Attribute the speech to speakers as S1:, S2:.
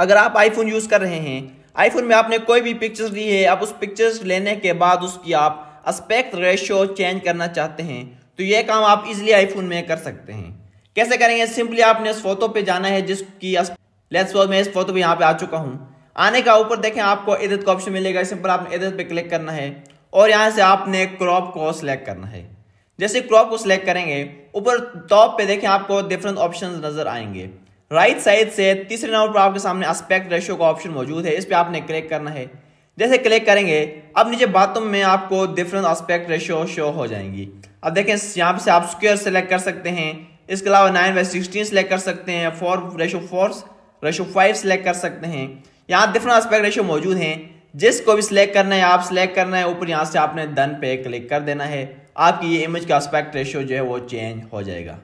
S1: अगर आप iPhone use कर रहे हैं आईफोन में आपने कोई भी पिक्चर्स ली है आप उस पिक्चर्स लेने के बाद उसकी आप अस्पेक्ट रेशो चेंज करना चाहते हैं तो ये काम आप इजिली आईफोन में कर सकते हैं कैसे करेंगे सिंपली आपने इस फोटो पे जाना है जिसकी लेट्स मैं इस फोटो पे यहाँ पे आ चुका हूँ आने का ऊपर देखें आपको एडिट का ऑप्शन मिलेगा सिंपल आपने एडिट पे क्लिक करना है और यहाँ से आपने क्रॉप को सिलेक्ट करना है जैसे क्रॉप को सिलेक्ट करेंगे ऊपर टॉप पे देखें आपको डिफरेंट ऑप्शन नज़र आएंगे राइट साइड से तीसरे नंबर पर आपके सामने एस्पेक्ट रेशियो का ऑप्शन मौजूद है इस पर आपने क्लिक करना है जैसे क्लिक करेंगे अब नीचे बाथरूम में आपको डिफरेंट एस्पेक्ट रेशियो शो हो जाएंगी अब देखें यहाँ से आप स्क्वेयर सेलेक्ट कर सकते हैं इसके अलावा नाइन बाई सिक्सटीन सेलेक्ट कर सकते हैं फोर रेशो फोर रेशो फाइव सेलेक्ट कर सकते हैं यहाँ डिफरेंट एस्पेक्ट रेशो मौजूद हैं जिसको भी सिलेक्ट करना है आप सिलेक्ट करना है ऊपर यहाँ से आपने डन पे क्लिक कर देना है आपकी ये इमेज का एस्पेक्ट रेशियो जो है वो चेंज हो जाएगा